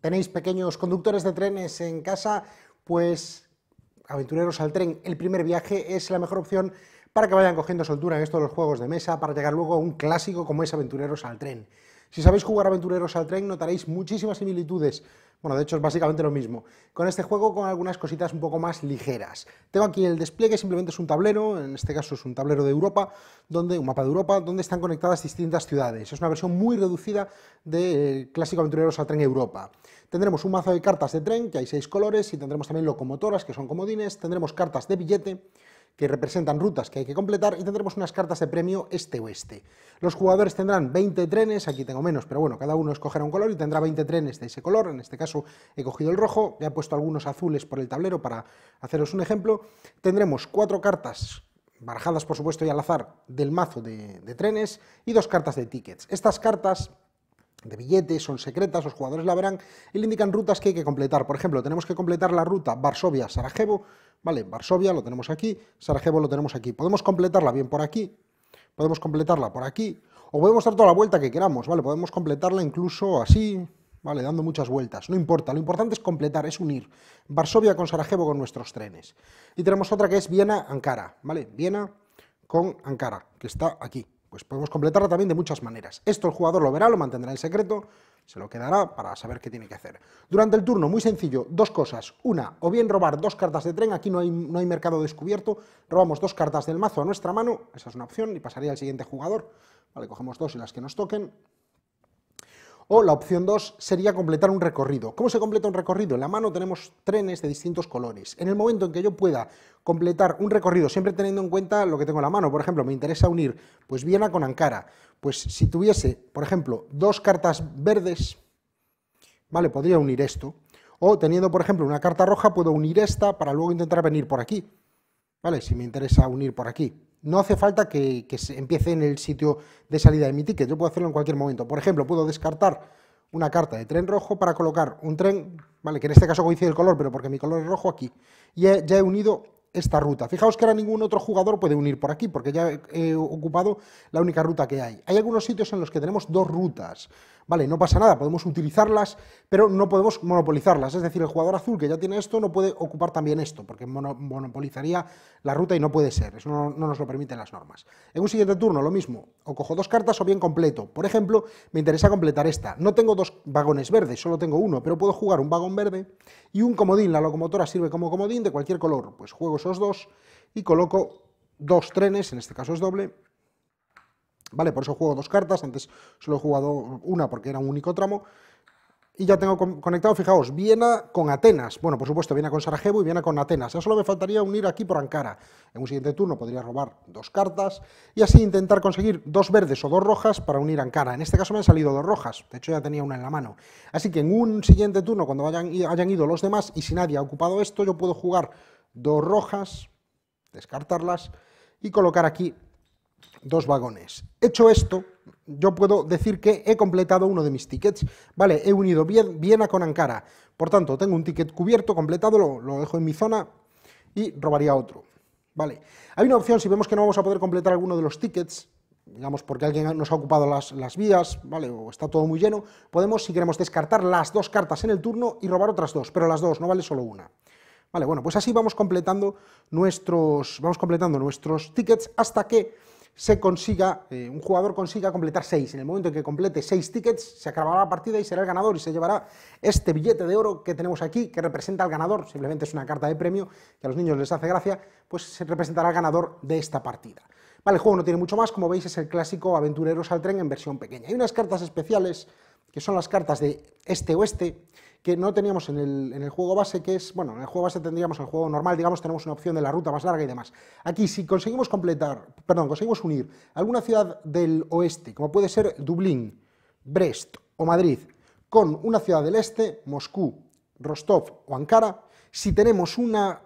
tenéis pequeños conductores de trenes en casa, pues aventureros al tren, el primer viaje es la mejor opción para que vayan cogiendo soltura en estos los juegos de mesa, para llegar luego a un clásico como es aventureros al tren. Si sabéis jugar aventureros al tren, notaréis muchísimas similitudes. Bueno, de hecho es básicamente lo mismo. Con este juego con algunas cositas un poco más ligeras. Tengo aquí el despliegue, simplemente es un tablero, en este caso es un tablero de Europa, donde, un mapa de Europa, donde están conectadas distintas ciudades. Es una versión muy reducida del eh, clásico aventureros al tren Europa. Tendremos un mazo de cartas de tren, que hay seis colores, y tendremos también locomotoras, que son comodines, tendremos cartas de billete, que representan rutas que hay que completar y tendremos unas cartas de premio este-oeste. Los jugadores tendrán 20 trenes, aquí tengo menos, pero bueno, cada uno escogerá un color y tendrá 20 trenes de ese color, en este caso he cogido el rojo, ya he puesto algunos azules por el tablero para haceros un ejemplo. Tendremos cuatro cartas barajadas por supuesto y al azar del mazo de, de trenes y dos cartas de tickets. Estas cartas de billetes, son secretas, los jugadores la verán y le indican rutas que hay que completar. Por ejemplo, tenemos que completar la ruta Varsovia-Sarajevo, ¿vale? Varsovia lo tenemos aquí, Sarajevo lo tenemos aquí. Podemos completarla bien por aquí, podemos completarla por aquí, o podemos dar toda la vuelta que queramos, ¿vale? Podemos completarla incluso así, ¿vale? Dando muchas vueltas, no importa, lo importante es completar, es unir Varsovia con Sarajevo con nuestros trenes. Y tenemos otra que es Viena-Ankara, ¿vale? Viena con Ankara, que está aquí pues podemos completarla también de muchas maneras. Esto el jugador lo verá, lo mantendrá en secreto, se lo quedará para saber qué tiene que hacer. Durante el turno, muy sencillo, dos cosas. Una, o bien robar dos cartas de tren, aquí no hay, no hay mercado descubierto, robamos dos cartas del mazo a nuestra mano, esa es una opción, y pasaría al siguiente jugador. Vale, cogemos dos y las que nos toquen, o la opción 2 sería completar un recorrido. ¿Cómo se completa un recorrido? En la mano tenemos trenes de distintos colores. En el momento en que yo pueda completar un recorrido, siempre teniendo en cuenta lo que tengo en la mano, por ejemplo, me interesa unir pues Viena con Ankara, pues si tuviese, por ejemplo, dos cartas verdes, vale, podría unir esto. O teniendo, por ejemplo, una carta roja, puedo unir esta para luego intentar venir por aquí si me interesa unir por aquí. No hace falta que, se empiece en el sitio de salida de mi ticket, yo puedo hacerlo en cualquier momento. Por ejemplo, puedo descartar una carta de tren rojo para colocar un tren, vale, que en este caso coincide el color, pero porque mi color es rojo aquí, y ya he unido esta ruta. Fijaos que ahora ningún otro jugador puede unir por aquí, porque ya he ocupado la única ruta que hay. Hay algunos sitios en los que tenemos dos rutas. Vale, no pasa nada, podemos utilizarlas, pero no podemos monopolizarlas. Es decir, el jugador azul que ya tiene esto no puede ocupar también esto, porque monopolizaría la ruta y no puede ser. Eso no, no, nos lo permiten las normas. En un siguiente turno, lo mismo. O cojo dos cartas o bien completo. Por ejemplo, me interesa completar esta. No tengo dos vagones verdes, solo tengo uno, pero puedo jugar un vagón verde y un comodín. La locomotora sirve como comodín de cualquier color. Pues juego dos, y coloco dos trenes, en este caso es doble, ¿vale? Por eso juego dos cartas, antes solo he jugado una porque era un único tramo, y ya tengo conectado, fijaos, Viena con Atenas. Bueno, por supuesto, Viena con Sarajevo y Viena con Atenas. Ya solo me faltaría unir aquí por Ankara. En un siguiente turno podría robar dos cartas y así intentar conseguir dos verdes o dos rojas para unir Ankara. En este caso me han salido dos rojas, de hecho ya tenía una en la mano. Así que en un siguiente turno, cuando hayan ido los demás y si nadie ha ocupado esto, yo puedo jugar dos rojas, descartarlas, y colocar aquí dos vagones. Hecho esto, yo puedo decir que he completado uno de mis tickets. Vale, he unido Viena con Ankara. Por tanto, tengo un ticket cubierto, completado, lo, dejo en mi zona y robaría otro. Vale, hay una opción, si vemos que no vamos a poder completar alguno de los tickets, digamos porque alguien nos ha ocupado las, las vías, vale, o está todo muy lleno, podemos, si queremos, descartar las dos cartas en el turno y robar otras dos, pero las dos, no vale solo una. Vale, bueno, pues así vamos completando nuestros, vamos completando nuestros tickets hasta que se consiga, eh, un jugador consiga completar seis En el momento en que complete seis tickets, se acabará la partida y será el ganador y se llevará este billete de oro que tenemos aquí, que representa al ganador, simplemente es una carta de premio, que a los niños les hace gracia, pues se representará al ganador de esta partida. Vale, el juego no tiene mucho más, como veis es el clásico Aventureros al Tren en versión pequeña. Hay unas cartas especiales que son las cartas de este-oeste, que no teníamos en el, juego base, que es, bueno, en el juego base tendríamos el juego normal, digamos, tenemos una opción de la ruta más larga y demás. Aquí, si conseguimos completar, perdón, conseguimos unir alguna ciudad del oeste, como puede ser Dublín, Brest o Madrid, con una ciudad del este, Moscú, Rostov o Ankara, si tenemos una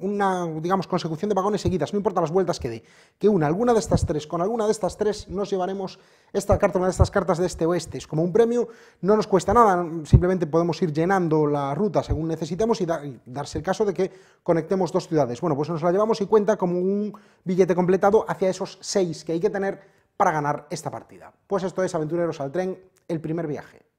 una, digamos, consecución de vagones seguidas, no importa las vueltas que dé, que una, alguna de estas tres, con alguna de estas tres nos llevaremos esta carta, una de estas cartas de este oeste. Es como un premio, no nos cuesta nada, simplemente podemos ir llenando la ruta según necesitemos y, y darse el caso de que conectemos dos ciudades. Bueno, pues nos la llevamos y cuenta como un billete completado hacia esos seis que hay que tener para ganar esta partida. Pues esto es Aventureros al Tren, el primer viaje.